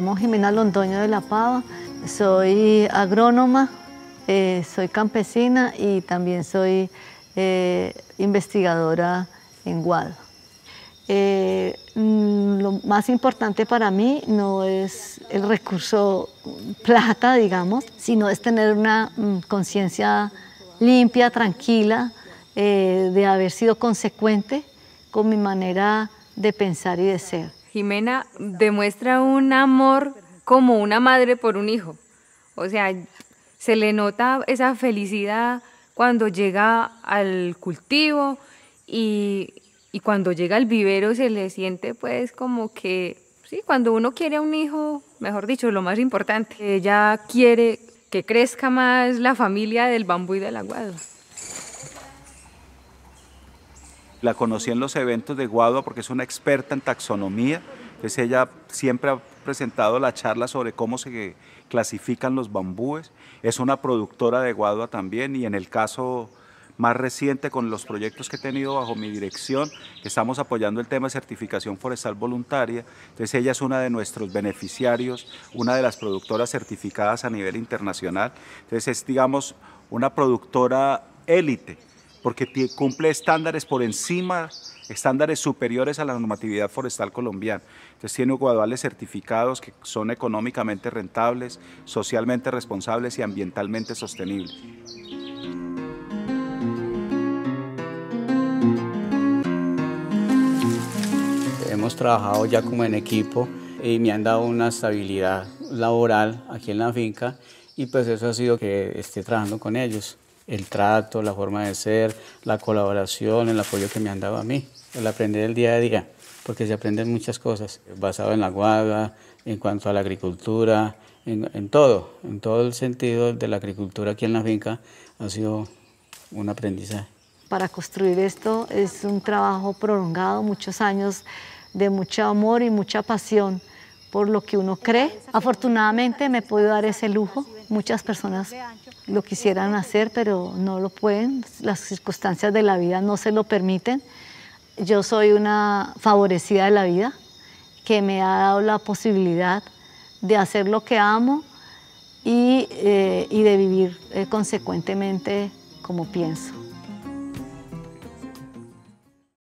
llamo Jimena Londoño de la Pava, soy agrónoma, eh, soy campesina y también soy eh, investigadora en Guado. Eh, mm, lo más importante para mí no es el recurso plata, digamos, sino es tener una mm, conciencia limpia, tranquila, de haber sido consecuente con mi manera de pensar y de ser. Jimena demuestra un amor como una madre por un hijo. O sea, se le nota esa felicidad cuando llega al cultivo y, cuando llega al vivero se le siente pues como que, sí, cuando uno quiere a un hijo, mejor dicho, lo más importante, ella quiere que crezca más la familia del bambú y del aguado. La conocí en los eventos de Guadua porque es una experta en taxonomía. Entonces ella siempre ha presentado la charla sobre cómo se clasifican los bambúes. Es una productora de Guadua también y en el caso más reciente con los proyectos que he tenido bajo mi dirección, estamos apoyando el tema de certificación forestal voluntaria. Entonces ella es una de nuestros beneficiarios, una de las productoras certificadas a nivel internacional. Entonces es, digamos, una productora élite porque cumple estándares por encima, estándares superiores a la normatividad forestal colombiana. Entonces tiene guaduales certificados que son económicamente rentables, socialmente responsables y ambientalmente sostenibles. Hemos trabajado ya como en equipo y me han dado una estabilidad laboral aquí en la finca y pues eso ha sido que esté trabajando con ellos el trato, la forma de ser, la colaboración, el apoyo que me han dado a mí, el aprender el día a día, porque se aprenden muchas cosas, basado en la guaga, en cuanto a la agricultura, en, en todo, en todo el sentido de la agricultura aquí en la finca, ha sido un aprendizaje. Para construir esto es un trabajo prolongado, muchos años de mucho amor y mucha pasión por lo que uno cree. Afortunadamente me he podido dar ese lujo Muchas personas lo quisieran hacer, pero no lo pueden. Las circunstancias de la vida no se lo permiten. Yo soy una favorecida de la vida que me ha dado la posibilidad de hacer lo que amo y, eh, de vivir eh, consecuentemente como pienso.